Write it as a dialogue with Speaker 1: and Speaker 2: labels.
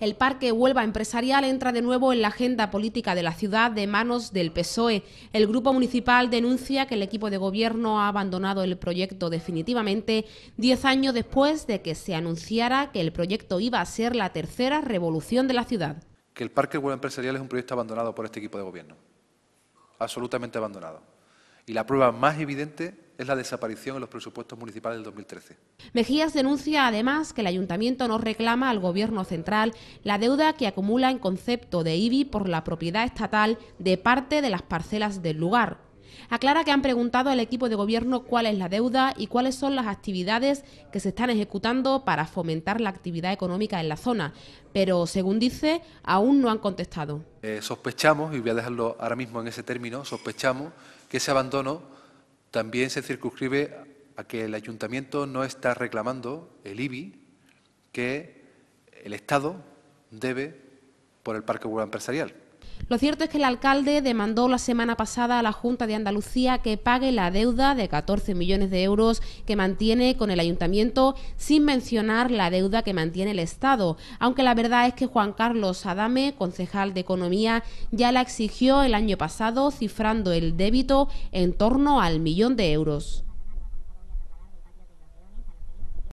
Speaker 1: El Parque Huelva Empresarial entra de nuevo en la agenda política de la ciudad de manos del PSOE. El grupo municipal denuncia que el equipo de gobierno ha abandonado el proyecto definitivamente diez años después de que se anunciara que el proyecto iba a ser la tercera revolución de la ciudad.
Speaker 2: Que el Parque Huelva Empresarial es un proyecto abandonado por este equipo de gobierno. Absolutamente abandonado. Y la prueba más evidente es la desaparición en los presupuestos municipales del 2013.
Speaker 1: Mejías denuncia además que el ayuntamiento no reclama al gobierno central la deuda que acumula en concepto de IBI por la propiedad estatal de parte de las parcelas del lugar. Aclara que han preguntado al equipo de gobierno cuál es la deuda y cuáles son las actividades que se están ejecutando para fomentar la actividad económica en la zona, pero según dice, aún no han contestado.
Speaker 2: Eh, sospechamos, y voy a dejarlo ahora mismo en ese término, sospechamos que ese abandono también se circunscribe a que el ayuntamiento no está reclamando el IBI que el Estado debe por el parque rural empresarial.
Speaker 1: Lo cierto es que el alcalde demandó la semana pasada a la Junta de Andalucía que pague la deuda de 14 millones de euros que mantiene con el ayuntamiento, sin mencionar la deuda que mantiene el Estado. Aunque la verdad es que Juan Carlos Adame, concejal de Economía, ya la exigió el año pasado, cifrando el débito en torno al millón de euros.